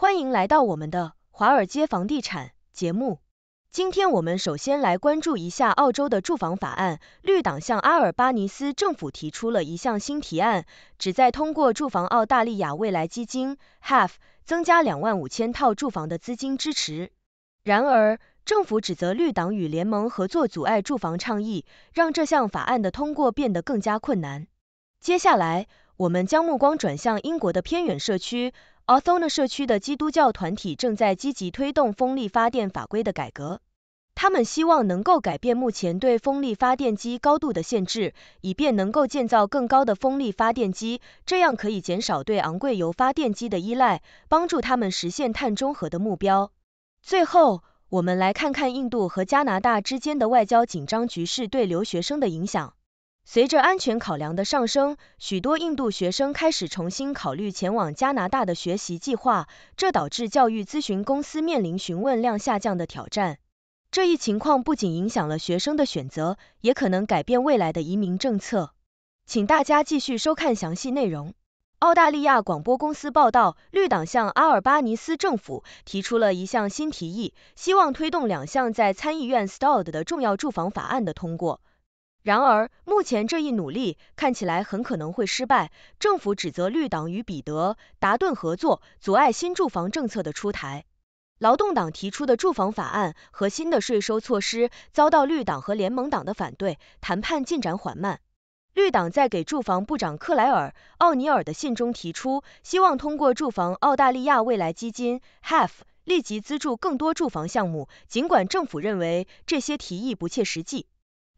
欢迎来到我们的华尔街房地产节目。今天我们首先来关注一下澳洲的住房法案。绿党向阿尔巴尼斯政府提出了一项新提案，旨在通过住房澳大利亚未来基金 （HAF） 增加两万五千套住房的资金支持。然而，政府指责绿党与联盟合作阻碍住房倡议，让这项法案的通过变得更加困难。接下来，我们将目光转向英国的偏远社区，Othona 社区的基督教团体正在积极推动风力发电法规的改革。他们希望能够改变目前对风力发电机高度的限制，以便能够建造更高的风力发电机，这样可以减少对昂贵油发电机的依赖，帮助他们实现碳中和的目标。最后，我们来看看印度和加拿大之间的外交紧张局势对留学生的影响。随着安全考量的上升，许多印度学生开始重新考虑前往加拿大的学习计划，这导致教育咨询公司面临询问量下降的挑战。这一情况不仅影响了学生的选择，也可能改变未来的移民政策。请大家继续收看详细内容。澳大利亚广播公司报道，绿党向阿尔巴尼斯政府提出了一项新提议，希望推动两项在参议院 stalled 的重要住房法案的通过。然而，目前这一努力看起来很可能会失败。政府指责绿党与彼得·达顿合作，阻碍新住房政策的出台。劳动党提出的住房法案和新的税收措施遭到绿党和联盟党的反对，谈判进展缓慢。绿党在给住房部长克莱尔·奥尼尔的信中提出，希望通过住房澳大利亚未来基金 （HAF） 立即资助更多住房项目，尽管政府认为这些提议不切实际。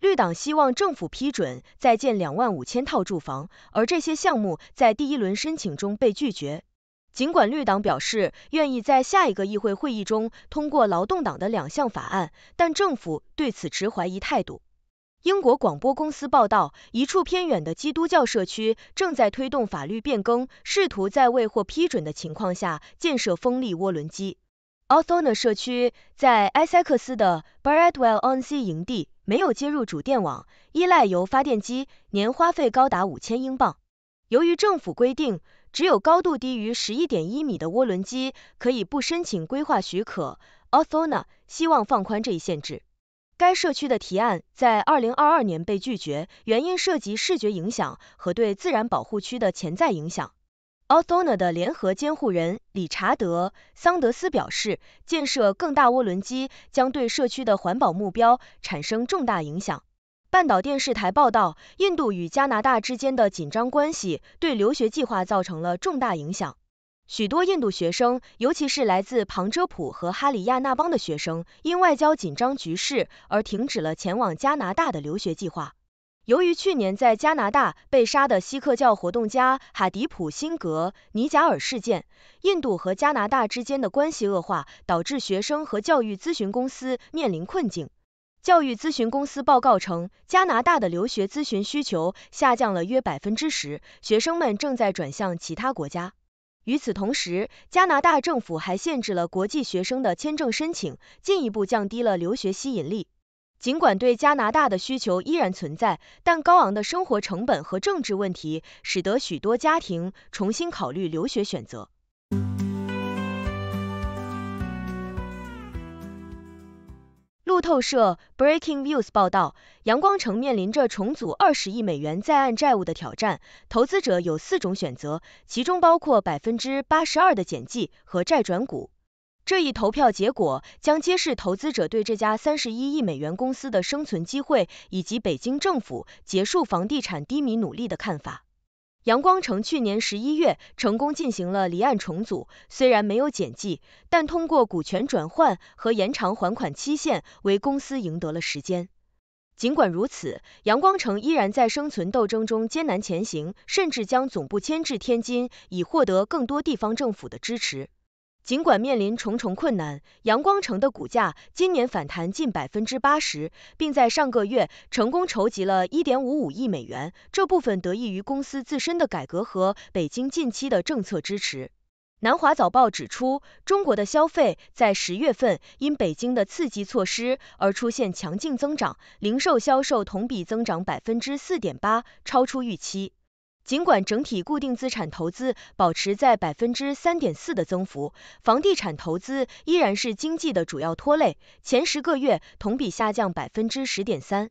绿党希望政府批准再建两万五千套住房，而这些项目在第一轮申请中被拒绝。尽管绿党表示愿意在下一个议会会议中通过劳动党的两项法案，但政府对此持怀疑态度。英国广播公司报道，一处偏远的基督教社区正在推动法律变更，试图在未获批准的情况下建设风力涡轮机。a l t h o n a 社区在埃塞克斯的 Baradwell-on-sea 营地。没有接入主电网，依赖由发电机，年花费高达五千英镑。由于政府规定，只有高度低于十一点一米的涡轮机可以不申请规划许可 u t h o n a 希望放宽这一限制。该社区的提案在二零二二年被拒绝，原因涉及视觉影响和对自然保护区的潜在影响。o n a 的联合监护人理查德·桑德斯表示，建设更大涡轮机将对社区的环保目标产生重大影响。半岛电视台报道，印度与加拿大之间的紧张关系对留学计划造成了重大影响。许多印度学生，尤其是来自旁遮普和哈里亚纳邦的学生，因外交紧张局势而停止了前往加拿大的留学计划。由于去年在加拿大被杀的锡克教活动家哈迪普辛格·尼贾尔事件，印度和加拿大之间的关系恶化，导致学生和教育咨询公司面临困境。教育咨询公司报告称，加拿大的留学咨询需求下降了约百分之十，学生们正在转向其他国家。与此同时，加拿大政府还限制了国际学生的签证申请，进一步降低了留学吸引力。尽管对加拿大的需求依然存在，但高昂的生活成本和政治问题使得许多家庭重新考虑留学选择。路透社 Breaking News 报道，阳光城面临着重组二十亿美元在岸债务的挑战，投资者有四种选择，其中包括百分之八十二的减记和债转股。这一投票结果将揭示投资者对这家三十一亿美元公司的生存机会，以及北京政府结束房地产低迷努力的看法。阳光城去年十一月成功进行了离岸重组，虽然没有减记，但通过股权转换和延长还款期限，为公司赢得了时间。尽管如此，阳光城依然在生存斗争中艰难前行，甚至将总部迁至天津，以获得更多地方政府的支持。尽管面临重重困难，阳光城的股价今年反弹近百分之八十，并在上个月成功筹集了一点五五亿美元。这部分得益于公司自身的改革和北京近期的政策支持。南华早报指出，中国的消费在十月份因北京的刺激措施而出现强劲增长，零售销售同比增长百分之四点八，超出预期。尽管整体固定资产投资保持在百分之三点四的增幅，房地产投资依然是经济的主要拖累，前十个月同比下降百分之十点三。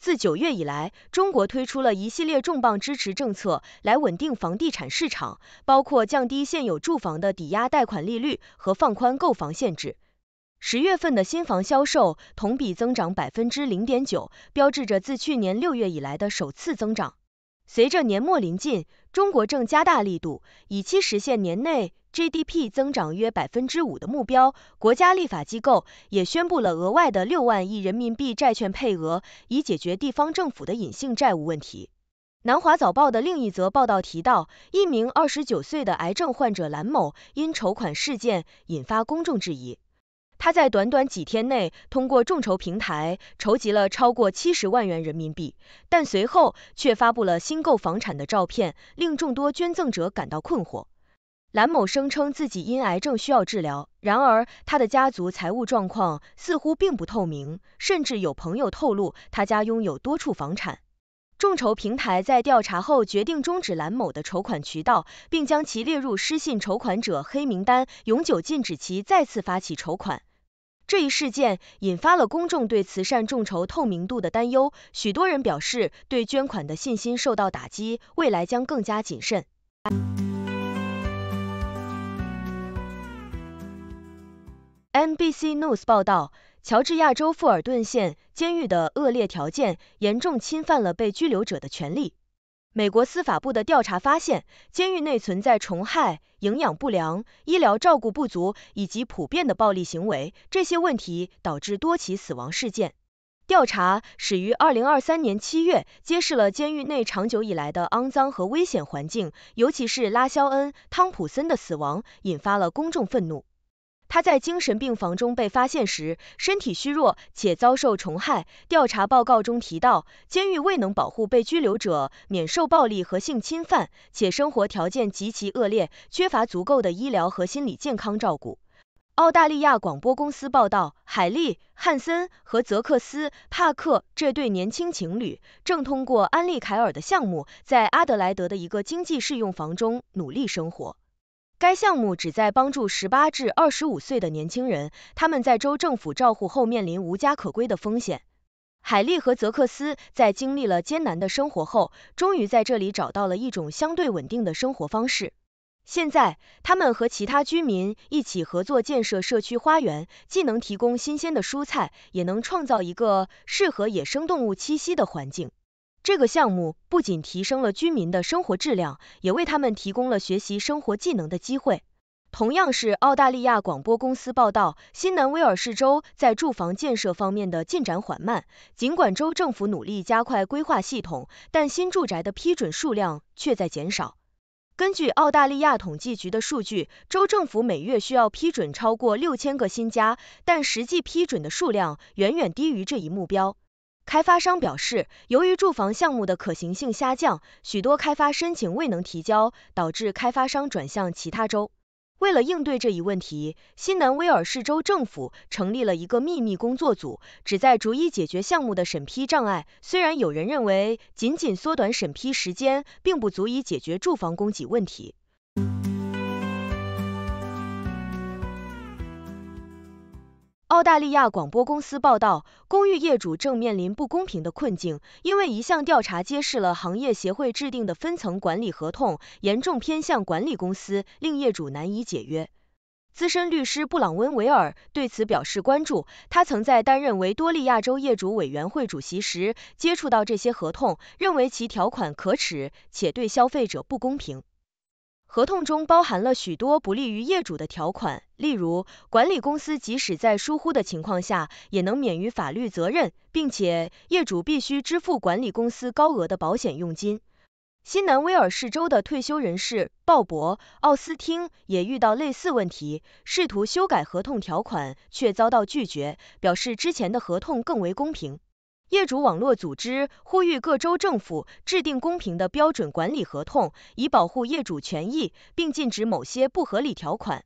自九月以来，中国推出了一系列重磅支持政策来稳定房地产市场，包括降低现有住房的抵押贷款利率和放宽购房限制。十月份的新房销售同比增长百分之零点九，标志着自去年六月以来的首次增长。随着年末临近，中国正加大力度，以期实现年内 GDP 增长约百分之五的目标。国家立法机构也宣布了额外的六万亿人民币债券配额，以解决地方政府的隐性债务问题。南华早报的另一则报道提到，一名二十九岁的癌症患者蓝某因筹款事件引发公众质疑。他在短短几天内通过众筹平台筹集了超过七十万元人民币，但随后却发布了新购房产的照片，令众多捐赠者感到困惑。蓝某声称自己因癌症需要治疗，然而他的家族财务状况似乎并不透明，甚至有朋友透露他家拥有多处房产。众筹平台在调查后决定终止蓝某的筹款渠道，并将其列入失信筹款者黑名单，永久禁止其再次发起筹款。这一事件引发了公众对慈善众筹透明度的担忧，许多人表示对捐款的信心受到打击，未来将更加谨慎。NBC News 报道，乔治亚州富尔顿县监狱的恶劣条件严重侵犯了被拘留者的权利。美国司法部的调查发现，监狱内存在虫害、营养不良、医疗照顾不足以及普遍的暴力行为，这些问题导致多起死亡事件。调查始于2023年7月，揭示了监狱内长久以来的肮脏和危险环境，尤其是拉肖恩·汤普森的死亡，引发了公众愤怒。他在精神病房中被发现时，身体虚弱且遭受虫害。调查报告中提到，监狱未能保护被拘留者免受暴力和性侵犯，且生活条件极其恶劣，缺乏足够的医疗和心理健康照顾。澳大利亚广播公司报道，海利·汉森和泽克斯·帕克这对年轻情侣正通过安利凯尔的项目，在阿德莱德的一个经济适用房中努力生活。该项目旨在帮助十八至二十五岁的年轻人，他们在州政府照护后面临无家可归的风险。海莉和泽克斯在经历了艰难的生活后，终于在这里找到了一种相对稳定的生活方式。现在，他们和其他居民一起合作建设社区花园，既能提供新鲜的蔬菜，也能创造一个适合野生动物栖息的环境。这个项目不仅提升了居民的生活质量，也为他们提供了学习生活技能的机会。同样是澳大利亚广播公司报道，新南威尔士州在住房建设方面的进展缓慢，尽管州政府努力加快规划系统，但新住宅的批准数量却在减少。根据澳大利亚统计局的数据，州政府每月需要批准超过六千个新家，但实际批准的数量远远低于这一目标。开发商表示，由于住房项目的可行性下降，许多开发申请未能提交，导致开发商转向其他州。为了应对这一问题，新南威尔士州政府成立了一个秘密工作组，旨在逐一解决项目的审批障碍。虽然有人认为，仅仅缩短审批时间并不足以解决住房供给问题。澳大利亚广播公司报道，公寓业主正面临不公平的困境，因为一项调查揭示了行业协会制定的分层管理合同严重偏向管理公司，令业主难以解约。资深律师布朗温维尔对此表示关注，他曾在担任维多利亚州业主委员会主席时接触到这些合同，认为其条款可耻且对消费者不公平。合同中包含了许多不利于业主的条款，例如，管理公司即使在疏忽的情况下也能免于法律责任，并且业主必须支付管理公司高额的保险佣金。新南威尔士州的退休人士鲍勃·奥斯汀也遇到类似问题，试图修改合同条款却遭到拒绝，表示之前的合同更为公平。业主网络组织呼吁各州政府制定公平的标准管理合同，以保护业主权益，并禁止某些不合理条款。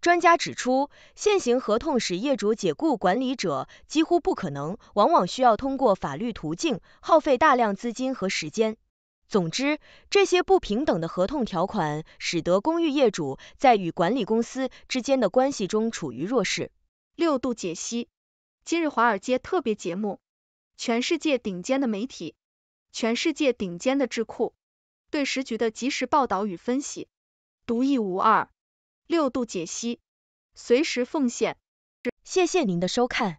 专家指出，现行合同使业主解雇管理者几乎不可能，往往需要通过法律途径，耗费大量资金和时间。总之，这些不平等的合同条款使得公寓业主在与管理公司之间的关系中处于弱势。六度解析，今日华尔街特别节目。全世界顶尖的媒体、全世界顶尖的智库对时局的及时报道与分析，独一无二。六度解析，随时奉献。谢谢您的收看。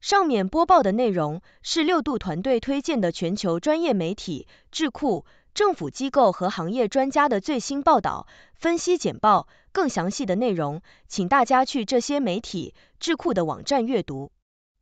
上面播报的内容是六度团队推荐的全球专业媒体、智库、政府机构和行业专家的最新报道、分析简报。更详细的内容，请大家去这些媒体、智库的网站阅读。